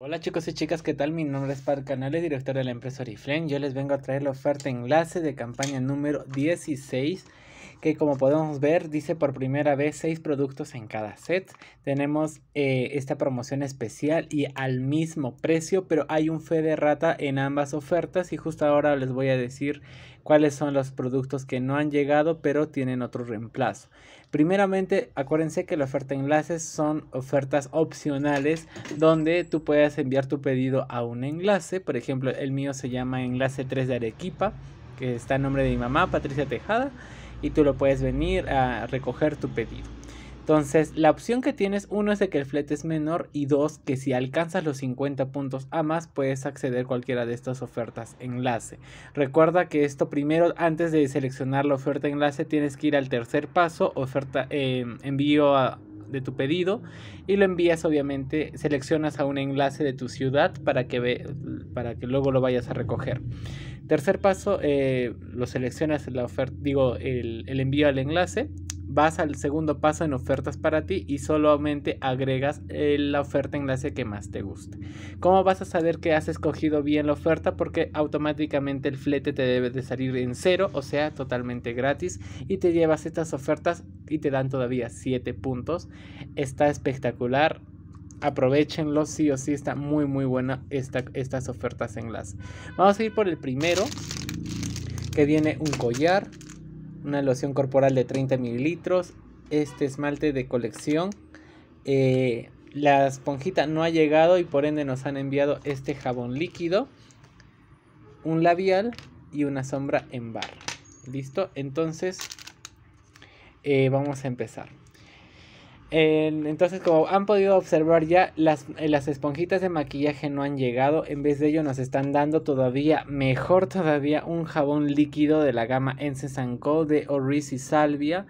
Hola chicos y chicas, ¿qué tal? Mi nombre es Par Canales, director de la empresa Oriflame. Yo les vengo a traer la oferta enlace de campaña número 16 que como podemos ver dice por primera vez seis productos en cada set. Tenemos eh, esta promoción especial y al mismo precio, pero hay un fe de rata en ambas ofertas y justo ahora les voy a decir cuáles son los productos que no han llegado pero tienen otro reemplazo. Primeramente, acuérdense que la oferta de enlaces son ofertas opcionales donde tú puedes enviar tu pedido a un enlace. Por ejemplo, el mío se llama enlace 3 de Arequipa, que está en nombre de mi mamá, Patricia Tejada y tú lo puedes venir a recoger tu pedido. Entonces, la opción que tienes, uno es de que el flete es menor y dos, que si alcanzas los 50 puntos a más, puedes acceder a cualquiera de estas ofertas enlace. Recuerda que esto primero, antes de seleccionar la oferta enlace, tienes que ir al tercer paso, oferta eh, envío a, de tu pedido y lo envías obviamente, seleccionas a un enlace de tu ciudad para que, ve, para que luego lo vayas a recoger. Tercer paso, eh, lo seleccionas la oferta, digo, el, el envío al enlace vas al segundo paso en ofertas para ti y solamente agregas eh, la oferta enlace que más te guste. ¿Cómo vas a saber que has escogido bien la oferta? Porque automáticamente el flete te debe de salir en cero, o sea, totalmente gratis y te llevas estas ofertas y te dan todavía 7 puntos. Está espectacular aprovechenlo sí o sí está muy muy buena estas ofertas enlace vamos a ir por el primero que viene un collar una loción corporal de 30 mililitros, este esmalte de colección. Eh, la esponjita no ha llegado y por ende nos han enviado este jabón líquido, un labial y una sombra en bar ¿Listo? Entonces, eh, vamos a empezar entonces, como han podido observar ya, eh, las, esponjitas de maquillaje no han llegado. En vez de ello, nos están dando todavía, mejor todavía, un jabón líquido de la gama Ence de Oris y Salvia.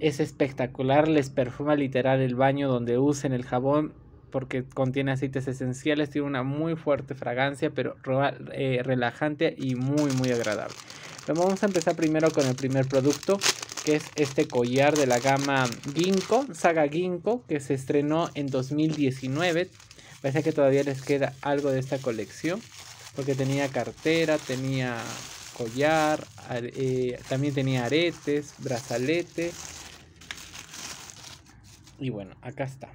Es espectacular, les perfuma literal el baño donde usen el jabón porque contiene aceites esenciales, tiene una muy fuerte fragancia, pero eh, relajante y muy, muy agradable. vamos a empezar primero con el primer producto, que es este collar de la gama Ginkgo, Saga Ginkgo, que se estrenó en 2019. Parece que todavía les queda algo de esta colección, porque tenía cartera, tenía collar, eh, también tenía aretes, brazalete. Y bueno, acá está.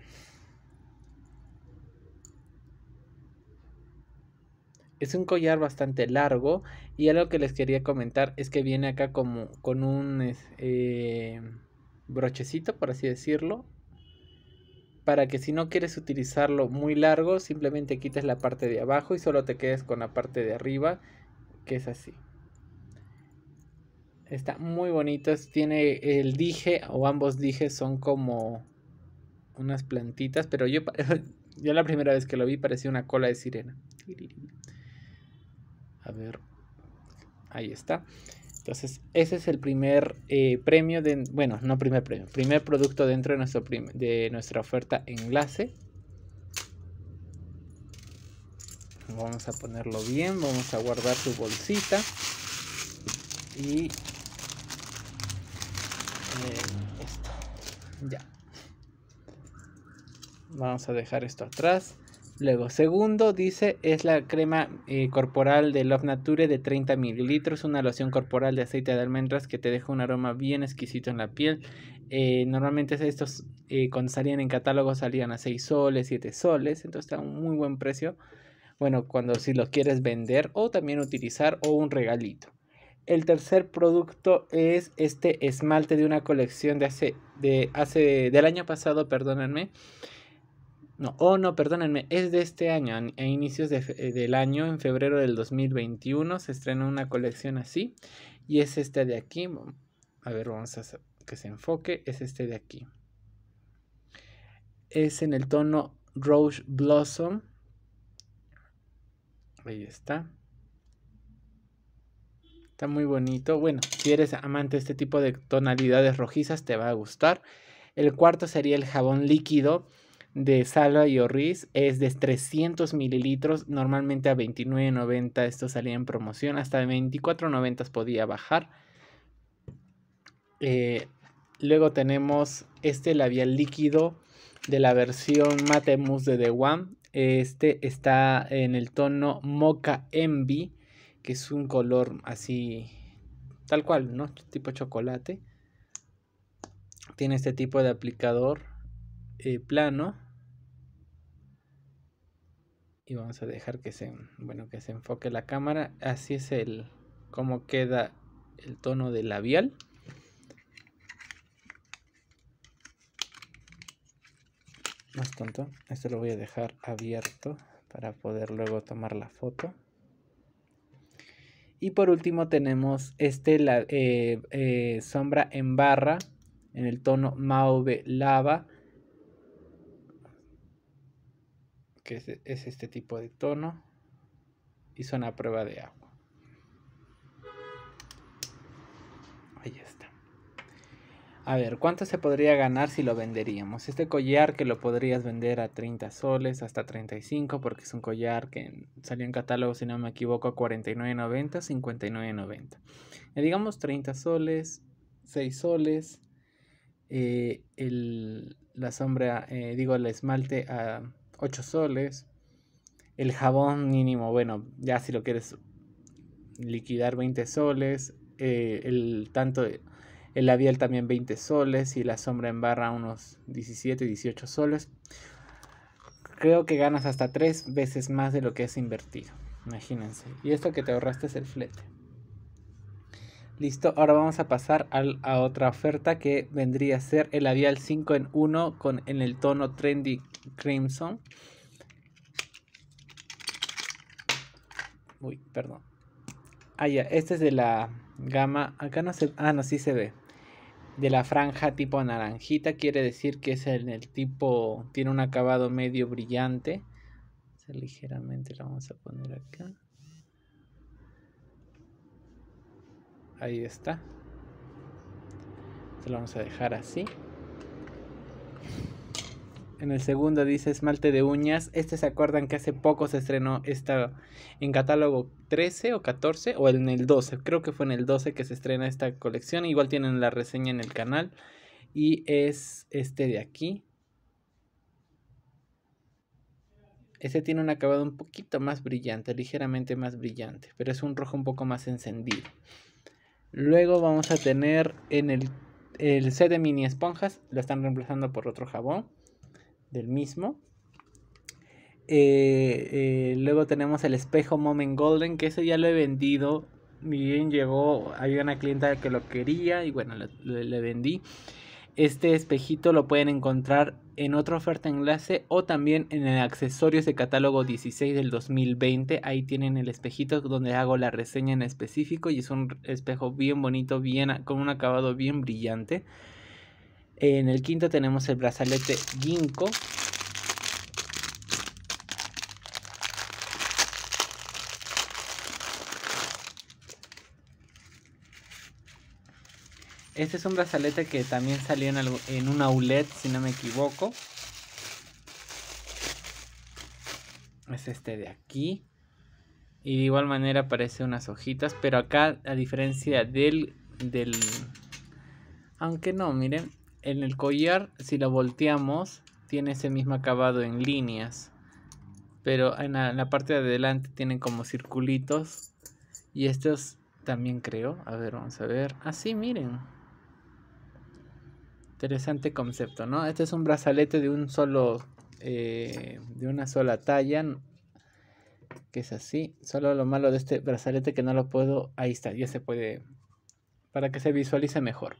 Es un collar bastante largo y algo que les quería comentar es que viene acá como con un eh, brochecito, por así decirlo, para que si no quieres utilizarlo muy largo, simplemente quites la parte de abajo y solo te quedes con la parte de arriba, que es así. Está muy bonito, tiene el dije o ambos dijes son como unas plantitas, pero yo, yo la primera vez que lo vi parecía una cola de sirena. A ver, ahí está. Entonces, ese es el primer eh, premio, de, bueno, no primer premio, primer producto dentro de, nuestro de nuestra oferta enlace. Vamos a ponerlo bien, vamos a guardar su bolsita. Y eh, esto, ya. Vamos a dejar esto atrás. Luego, segundo dice es la crema eh, corporal de Love Nature de 30 mililitros, una loción corporal de aceite de almendras que te deja un aroma bien exquisito en la piel. Eh, normalmente estos eh, cuando salían en catálogo salían a 6 soles, 7 soles, entonces está a un muy buen precio. Bueno, cuando si lo quieres vender o también utilizar o un regalito. El tercer producto es este esmalte de una colección de hace, de hace, del año pasado, perdónenme no, oh no, perdónenme, es de este año. A inicios eh, del año, en febrero del 2021, se estrenó una colección así. Y es este de aquí. A ver, vamos a que se enfoque. Es este de aquí. Es en el tono Rose Blossom. Ahí está. Está muy bonito. Bueno, si eres amante de este tipo de tonalidades rojizas, te va a gustar. El cuarto sería el jabón líquido de Salva y Orris es de 300 mililitros, normalmente a 29.90 esto salía en promoción, hasta 24.90 podía bajar. Eh, luego tenemos este labial líquido de la versión Mate Mousse de The One. Este está en el tono Mocha Envy, que es un color así, tal cual, ¿no? Tipo chocolate. Tiene este tipo de aplicador eh, plano y vamos a dejar que se bueno que se enfoque la cámara así es el cómo queda el tono del labial más tonto esto lo voy a dejar abierto para poder luego tomar la foto y por último tenemos este la, eh, eh, sombra en barra en el tono mauve lava que es, este tipo de tono y son a prueba de agua. Ahí está. A ver, ¿cuánto se podría ganar si lo venderíamos? Este collar que lo podrías vender a 30 soles, hasta 35, porque es un collar que salió en catálogo, si no me equivoco, a 49.90, 59.90. Le digamos 30 soles, 6 soles, eh, la sombra, eh, digo, el esmalte a 8 soles. El jabón mínimo, bueno, ya si lo quieres liquidar 20 soles. Eh, el tanto el labial también 20 soles y la sombra en barra unos 17, 18 soles. Creo que ganas hasta 3 veces más de lo que has invertido. Imagínense. Y esto que te ahorraste es el flete. Listo, ahora vamos a pasar a otra oferta que vendría a ser el labial 5 en 1 con, en el tono Trendy Crimson. Uy, perdón. Ah, ya, este es de la gama. Acá no se. Ah, no, sí se ve. De la franja tipo naranjita, quiere decir que es en el tipo. Tiene un acabado medio brillante. ligeramente lo vamos a poner acá. Ahí está. Se lo vamos a dejar así. En el segundo dice esmalte de uñas. Este se acuerdan que hace poco se estrenó esta en catálogo 13 o 14 o en el 12. Creo que fue en el 12 que se estrena esta colección. Igual tienen la reseña en el canal. Y es este de aquí. Este tiene un acabado un poquito más brillante, ligeramente más brillante, pero es un rojo un poco más encendido. Luego vamos a tener en el, el set de mini esponjas, Lo están reemplazando por otro jabón del mismo. Eh, eh, luego tenemos el espejo Moment Golden, que eso ya lo he vendido. bien llegó, había una clienta que lo quería y bueno, le, vendí. Este espejito lo pueden encontrar en otra oferta enlace o también en el accesorios de catálogo 16 del 2020. Ahí tienen el espejito donde hago la reseña en específico y es un espejo bien bonito, bien, con un acabado bien brillante. En el quinto tenemos el brazalete Ginkgo. Este es un brazalete que también salió en, un outlet, si no me equivoco. Es este de aquí. Y de igual manera aparece unas hojitas, pero acá a diferencia del... del... Aunque no, miren, en el collar, si lo volteamos, tiene ese mismo acabado en líneas. Pero en la, parte de adelante tienen como circulitos. Y estos también creo. A ver, vamos a ver. Así, ah, miren. Interesante concepto, ¿no? Este es un brazalete de un solo. Eh, de una sola talla. Que es así. Solo lo malo de este brazalete que no lo puedo. Ahí está, ya se puede. Para que se visualice mejor.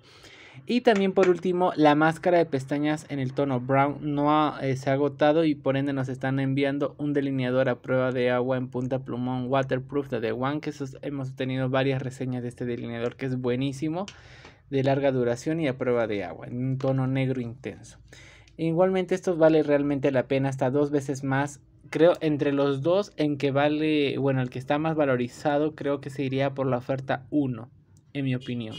Y también por último, la máscara de pestañas en el tono brown no eh, se ha agotado y por ende nos están enviando un delineador a prueba de agua en punta plumón waterproof de The One, que hemos tenido varias reseñas de este delineador que es buenísimo, de larga duración y a prueba de agua, en un tono negro intenso. Igualmente esto vale realmente la pena hasta dos veces más. Creo entre los dos en que vale, bueno, el que está más valorizado creo que se iría por la oferta 1, en mi opinión.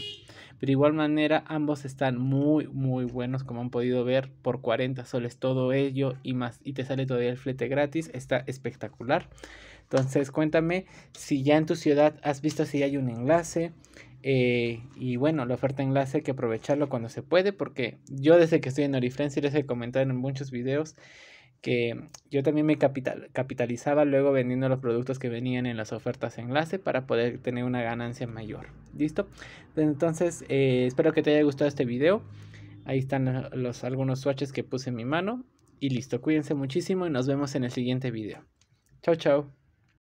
Pero de igual manera, ambos están muy, muy buenos, como han podido ver, por 40 soles todo ello y más. Y te sale todavía el flete gratis, está espectacular. Entonces, cuéntame si ya en tu ciudad has visto si hay un enlace. Eh, y bueno, la oferta enlace hay que aprovecharlo cuando se puede, porque yo desde que estoy en Oriflame, si les he comentado en muchos videos, que yo también me capitalizaba luego vendiendo los productos que venían en las ofertas enlace para poder tener una ganancia mayor. ¿Listo? Pues entonces, eh, espero que te haya gustado este video. Ahí están algunos swatches que puse en mi mano. Y listo, cuídense muchísimo y nos vemos en el siguiente video. Chao, chao.